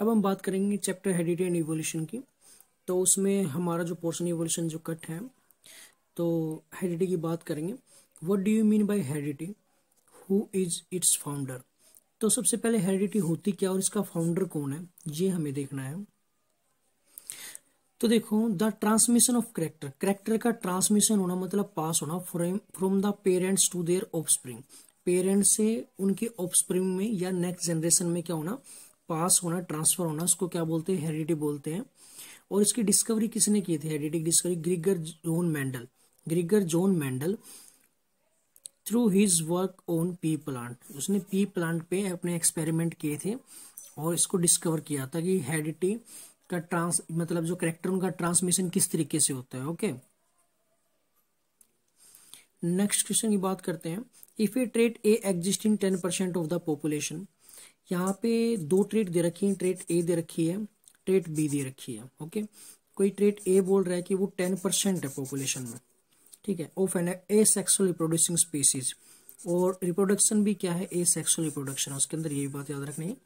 अब हम बात करेंगे चैप्टर हेरिडिटी एंड इवोल्यूशन की तो उसमें हमारा जो पोर्शन इवोल्यूशन जो कट है तो हेडिटी की बात करेंगे what do you mean by heredity who is its founder तो सबसे पहले हेरिडिटी होती क्या और इसका फाउंडर कौन है ये हमें देखना है तो देखो the transmission of character character का ट्रांसमिशन होना मतलब पास होना from the parents to their offspring parents से उनके ऑफस्प्रिंग में या नेक्स्ट जनरेशन में क्या होना पास होना ट्रांसफर होना उसको क्या बोलते हैं हेरिडिटी बोलते हैं और इसकी डिस्कवरी किसने की थी heredity discovery Gregor Johann Mendel Gregor Johann Mendel through his work on pea plant उसने पी प्लांट पे अपने एक्सपेरिमेंट किए थे और इसको डिस्कवर किया था कि हेरिडिटी का ट्रांस मतलब जो करेक्टर उनका ट्रांसमिशन किस तरीके से होता है ओके नेक्स्ट क्वेश्चन की बात करते हैं if a trait a existing ten percent of the population यहाँ पे दो ट्रेट दे रखी है ट्रेट ए दे रखी है ट्रेट बी दे रखी है ओके कोई ट्रेट ए बोल रहा है कि वो टेन परसेंट है पॉपुलेशन में ठीक है of an asexual reproducing species और रिप्रोडक्शन भी क्या है ए सेक्सुअल रिप्रोडक्शन उसके अंदर ये बात याद रखनी है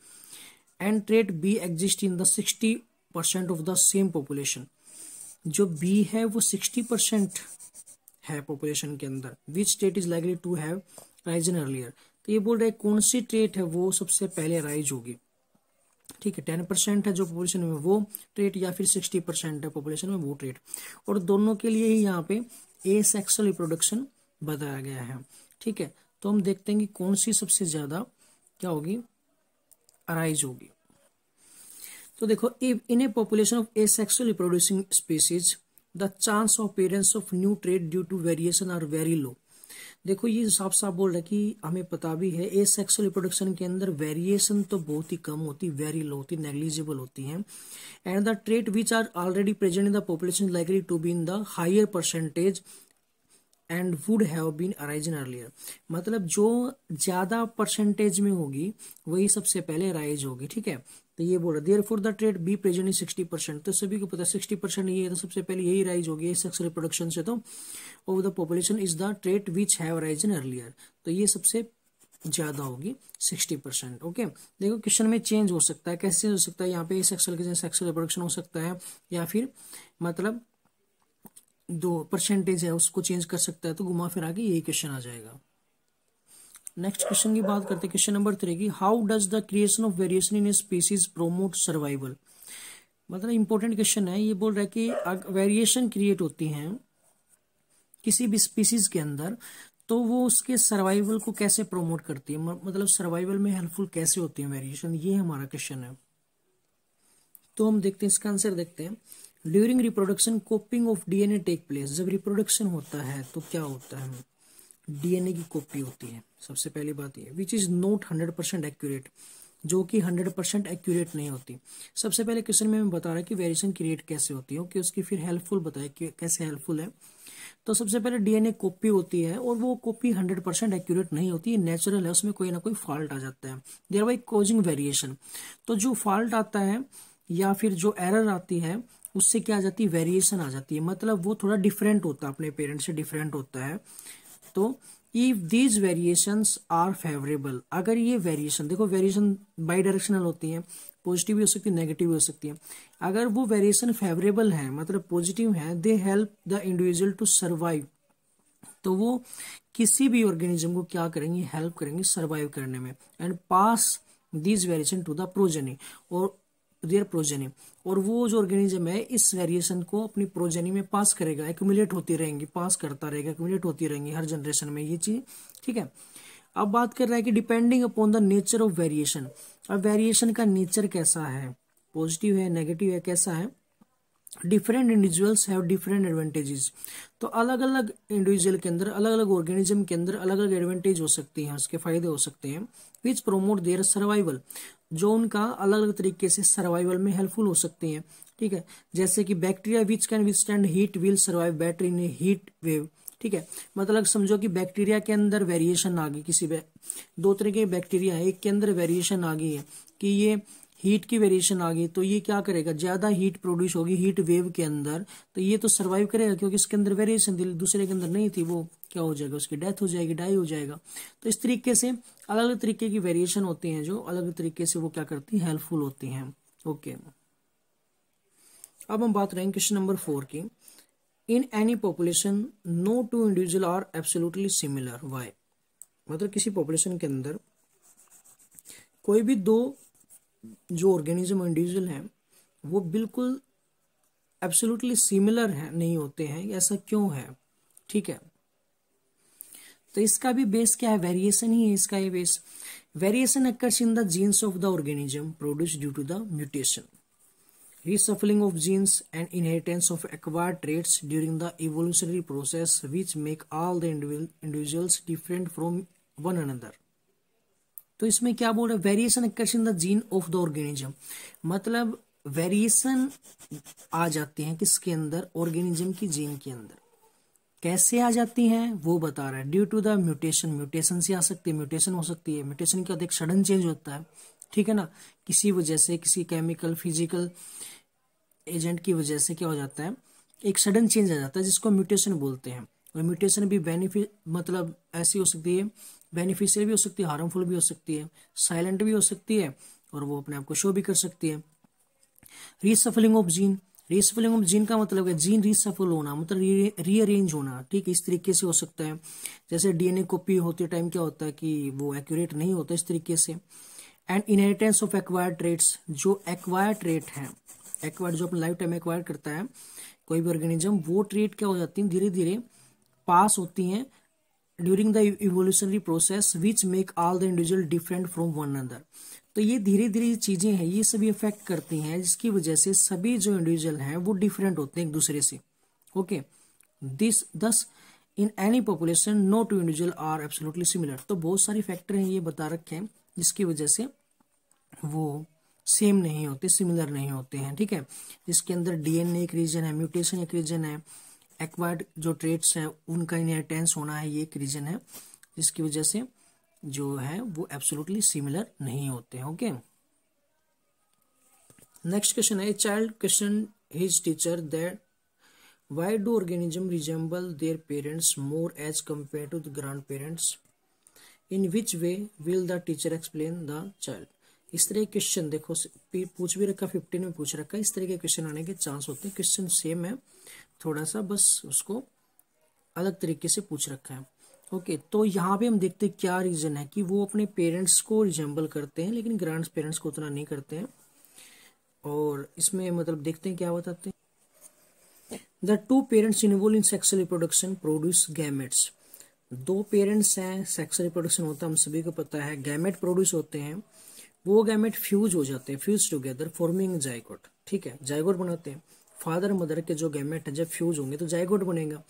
and trait B exist in the sixty percent of the same population जो बी है वो सिक्सटी परसेंट है पॉपुलेशन के अंदर which state is likely to have rise in earlier तो ये बोल रहा है कौन सी ट्रेट है वो सबसे पहले राइज होगी ठीक है टेन परसेंट है जो पॉपुलेशन में वो ट्रेट या फिर सिक्सटी परसेंट है पॉपुलेशन में वो ट्रेट और दोनों के लिए ही यहाँ पे ए सेक्सुअल रिप्रोडक्शन बताया गया है ठीक है तो हम देखते हैं कि कौन सी सबसे ज़्यादा क्या होगी अराइज होगी तो देखो in a population of asexual reproducing species the chance of parents of new trait due to variation are very low देखो ये साफ साफ बोल रहा है कि हमें पता भी है ए सेक्सुअल रिप्रोडक्शन के अंदर वेरिएशन तो बहुत ही कम होती वेरी लो होती नेग्लिजिबल होती है and the trait which are already present in the population likely to be in the higher percentage and would have been arisen earlier मतलब जो ज्यादा परसेंटेज में होगी वही सबसे पहले राइज होगी ठीक है तो ये बोल रहा है therefore the trait B present in sixty percent तो सभी को पता सिक्सटी परसेंट ये तो सबसे पहले यही राइज होगी सेक्स रिप्रोडक्शन से तो over the population is the trait which have rise in earlier तो ये सबसे ज्यादा होगी सिक्सटी परसेंट ओके देखो क्वेश्चन में चेंज हो सकता है कैसे हो सकता है यहाँ पे सेक्सुअल सेक्सुअल रिप्रोडक्शन हो सकता है या फिर मतलब दो परसेंटेज है उसको चेंज कर सकता है तो घुमा फिरा के यही क्वेश्चन आ जाएगा नेक्स्ट क्वेश्चन की बात करते हैं क्वेश्चन नंबर थ्री की how does the creation of variation in species promote survival मतलब इंपॉर्टेंट क्वेश्चन है ये बोल रहा है कि वेरिएशन क्रिएट होती हैं किसी भी स्पीसीज के अंदर तो वो उसके सर्वाइवल को कैसे प्रोमोट करती है मतलब सर्वाइवल में हेल्पफुल कैसे होती है वेरिएशन ये हमारा क्वेश्चन है तो हम देखते हैं इसका आंसर देखते हैं during reproduction copying of DNA take place जब रिप्रोडक्शन होता है तो क्या होता है डीएनए की कॉपी होती है सबसे पहली बात यह which is not hundred percent accurate जो कि हंड्रेड परसेंट एक्यूरेट नहीं होती सबसे पहले क्वेश्चन में मैं बता रहा कि वेरिएशन क्रिएट कैसे होती है कि उसकी फिर हेल्पफुल बताए कि कैसे हेल्पफुल है तो सबसे पहले डीएनए कॉपी होती है और वो कॉपी हंड्रेड परसेंट एक्यूरेट नहीं होती है नेचुरल है उसमें कोई ना कोई फॉल्ट आ जाता है देर बाई कोजिंग वेरिएशन तो जो फॉल्ट आता है या फिर जो एरर आती है उससे क्या आ जाती है वेरिएशन आ जाती है मतलब वो थोड़ा डिफरेंट होता है अपने पेरेंट्स से डिफरेंट होता है तो if these variation are favourable अगर ये वेरिएशन देखो वेरिएशन बाई डायरेक्शनल होती है पॉजिटिव भी हो सकती है नेगेटिव भी हो सकती है अगर वो वेरिएशन फेवरेबल है मतलब पॉजिटिव है they help the individual to survive तो वो किसी भी ऑर्गेनिज्म को क्या करेंगे हेल्प करेंगे सर्वाइव करने में and pass these variation to the progeny और देयर प्रोजेनी और वो जो ऑर्गेनिज्म है इस वेरिएशन को अपनी प्रोजेनी में पास करेगा एक्यूमुलेट होती रहेंगी पास करता रहेगा एक्यूमुलेट होती रहेंगी हर जनरेशन में ये चीज ठीक है अब बात कर रहा है कि depending upon the nature of variation अब वेरिएशन का नेचर कैसा है पॉजिटिव है नेगेटिव है कैसा है different individuals have different advantages तो अलग अलग इंडिविजुअल के अंदर अलग अलग ऑर्गेनिज्म के अंदर अलग अलग एडवांटेज हो सकती हैं उसके फायदे हो सकते हैं विच प्रोमोट देयर सर्वाइवल जो उनका अलग अलग तरीके से सर्वाइवल में हेल्पफुल हो सकते हैं ठीक है जैसे कि bacteria which can withstand heat will survive better in heat wave ठीक है मतलब समझो कि बैक्टीरिया के अंदर वेरिएशन आ गई किसी पे दो तरह के बैक्टीरिया है एक के अंदर वेरिएशन आ गई है कि ये हीट की वेरिएशन आ गई तो ये क्या करेगा ज्यादा हीट प्रोड्यूस होगी हीट वेव के अंदर तो ये तो सर्वाइव करेगा क्योंकि इसके अंदर वेरिएशन थी दूसरे के अंदर नहीं थी वो क्या हो जाएगा उसकी डेथ हो जाएगी डाई हो जाएगा तो इस तरीके से अलग अलग तरीके की वेरिएशन होती हैं जो अलग अलग तरीके से वो क्या करती है हेल्पफुल होती हैं ओके अब हम बात करें क्वेश्चन नंबर फोर की in any population no two individual are absolutely similar why मतलब किसी पॉपुलेशन के अंदर कोई भी दो जो ऑर्गेनिज्म इंडिविजुअल हैं वो बिल्कुल एब्सोल्युटली सिमिलर हैं नहीं होते हैं ऐसा क्यों है ठीक है तो इसका भी बेस क्या है वेरिएशन ही है इसका ये base variation occurs in the genes of the organism produce due to the mutation reshuffling of genes and inheritance of acquire traits during the evolutionary process which make all the individuals different from one another तो इसमें क्या बोल रहे variation occurs in the gene of the organism मतलब variation आ जाते हैं किसके अंदर ऑर्गेनिज्म की जीन के अंदर कैसे आ जाती हैं वो बता रहा है due to the mutation mutation से आ सकती है म्यूटेशन हो सकती है म्यूटेशन के अधिक सडन चेंज होता है ठीक है ना किसी वजह से किसी केमिकल फिजिकल एजेंट की वजह से क्या हो जाता है एक सडन चेंज आ जाता है जिसको म्यूटेशन बोलते हैं और म्यूटेशन भी बेनिफिट मतलब ऐसी हो सकती है बेनिफिशियल भी हो सकती है हार्मफुल भी हो सकती है साइलेंट भी हो सकती है और वो अपने आप को शो भी कर सकती है reshuffling of gene reshuffling of gene का मतलब है जीन रीसफल होना मतलब रीअरेंज री होना ठीक है इस तरीके से हो सकता है जैसे डीएनए कॉपी होते टाइम क्या होता है कि वो एक्यूरेट नहीं होता इस तरीके से and inheritance of acquired traits जो एक्वायर्ड ट्रेट है एक्वायर्ड जो अपने लाइफ टाइम एक्वायर करता है कोई भी ऑर्गेनिज्म वो ट्रेट क्या हो जाती है धीरे धीरे पास होती हैं during the evolutionary process which make all the individual different from one another तो ये धीरे धीरे चीजें हैं ये सभी इफेक्ट करती हैं जिसकी वजह से सभी जो इंडिविजुअल हैं वो डिफरेंट होते हैं एक दूसरे से okay this thus in any population no two individual are absolutely similar तो बहुत सारे फैक्टर हैं ये बता रखे हैं जिसकी वजह से वो सेम नहीं होते सिमिलर नहीं होते हैं ठीक है इसके अंदर डीएनए एक रीजन है म्यूटेशन एक रीजन है एक्वायर्ड जो ट्रेड्स हैं उनका इनहेरिटेंस होना है ये एक रीजन है जिसकी वजह से जो है वो एब्सोलूटली सिमिलर नहीं होते हैं ओके नेक्स्ट क्वेश्चन है child question his teacher that why do organism resemble their parents more as compare to the grand parents in which way will the teacher explain the child इस तरह के question देखो पूछ भी रखा fifteen में पूछ रखा इस तरह के क्वेश्चन आने के चांस होते हैं क्वेश्चन सेम है थोड़ा सा बस उसको अलग तरीके से पूछ रखा है ओके okay, तो यहाँ पे हम देखते हैं क्या रीज़न है कि वो अपने पेरेंट्स को रिजेंबल करते हैं लेकिन ग्रांड पेरेंट्स को उतना नहीं करते हैं और इसमें मतलब देखते हैं क्या बताते हैं the two parents involve in sexual reproduction produce gametes दो पेरेंट्स हैं सेक्सुअल रिप्रोडक्शन होता है हम सभी को पता है गैमेट प्रोड्यूस होते हैं वो गैमेट फ्यूज हो जाते हैं फ्यूज टूगेदर फॉर्मिंग जायकोट ठीक है जायकोट बनाते हैं फादर मदर के जो गैमेट है जब फ्यूज होंगे तो जायगोट बनेगा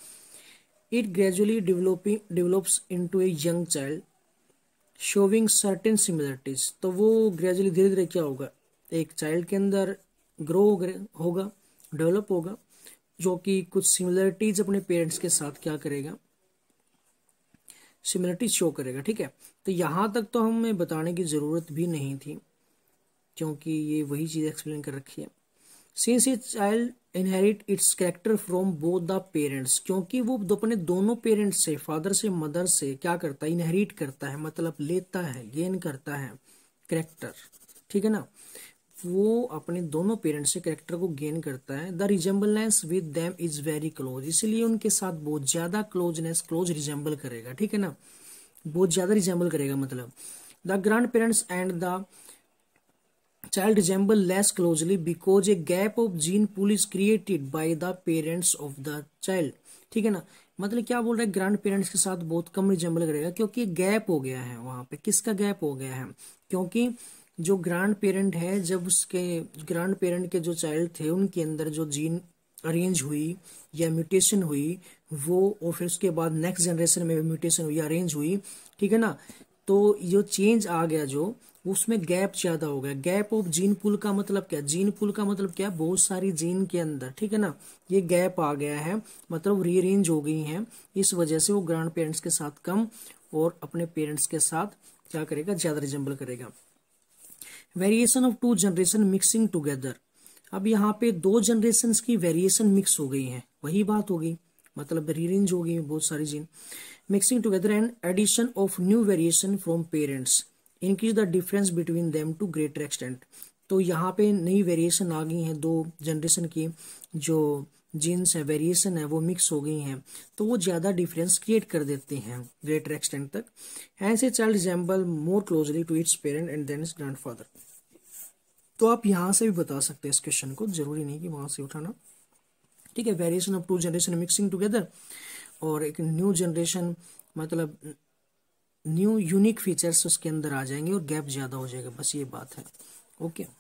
it gradually developing develops into a young child showing certain similarities तो वो ग्रेजुअली धीरे धीरे क्या होगा एक चाइल्ड के अंदर ग्रो होगा डेवलप होगा जो कि कुछ सिमिलरिटीज अपने पेरेंट्स के साथ क्या करेगा सिमिलरिटी शो करेगा ठीक है तो यहाँ तक तो हमें बताने की ज़रूरत भी नहीं थी क्योंकि ये वही चीज़ एक्सप्लेन कर रखी है since is child inherit its character from both the parents क्योंकि वो अपने दोनों पेरेंट्स से फादर से मदर से क्या करता है इनहेरिट करता है मतलब लेता है गेन करता है करेक्टर ठीक है ना वो अपने दोनों पेरेंट्स से करेक्टर को गेन करता है the resemblance with them is very close इसलिए उनके साथ बहुत ज्यादा क्लोजनेस क्लोज रिजेंबल करेगा ठीक है ना बहुत ज्यादा रिजेंबल करेगा मतलब the grand parents and the child resemble less closely because a gap of gene pool is created by the parents of the child ठीक है ना मतलब क्या बोल रहा है ग्रैंड पेरेंट्स के साथ बहुत कम रिजेंबल करेगा क्योंकि गैप हो गया है वहां पे किसका गैप हो गया है क्योंकि जो ग्रैंड पेरेंट है जब उसके ग्रैंड पेरेंट के जो चाइल्ड थे उनके अंदर जो जीन अरेंज हुई या म्यूटेशन हुई वो और फिर उसके बाद नेक्स्ट जनरेशन में म्यूटेशन हुई अरेंज हुई ठीक है ना तो ये चेंज आ गया जो उसमें गैप ज्यादा हो गया गैप ऑफ जीन पुल का मतलब क्या जीन पुल का मतलब क्या बहुत सारी जीन के अंदर ठीक है ना ये गैप आ गया है मतलब रीअरेंज हो गई है इस वजह से वो ग्रांड पेरेंट्स के साथ कम और अपने पेरेंट्स के साथ क्या करेगा ज्यादा रिजेंबल करेगा variation of two generation mixing together अब यहाँ पे दो जनरेशन की वेरिएशन मिक्स हो गई है वही बात हो गई मतलब रीरेंज हो गई बहुत सारी gene mixing together and addition of new variation from parents increase the difference between them to greater extent तो यहाँ पे नई वेरिएशन आ गई हैं दो जनरेशन की जो जीन्स है वेरिएशन है वो मिक्स हो गई हैं तो वो ज़्यादा डिफरेंस क्रिएट कर देते हैं ग्रेटर एक्सटेंट तक hence a child resemble more closely to its parent and than its grand father तो आप यहां से भी बता सकते हैं इस क्वेश्चन को जरूरी नहीं कि वहां से उठाना ठीक है variation of two generation mixing together और एक न्यू जनरेशन मतलब न्यू यूनिक फीचर्स उसके अंदर आ जाएंगे और गैप ज़्यादा हो जाएगा बस ये बात है ओके okay.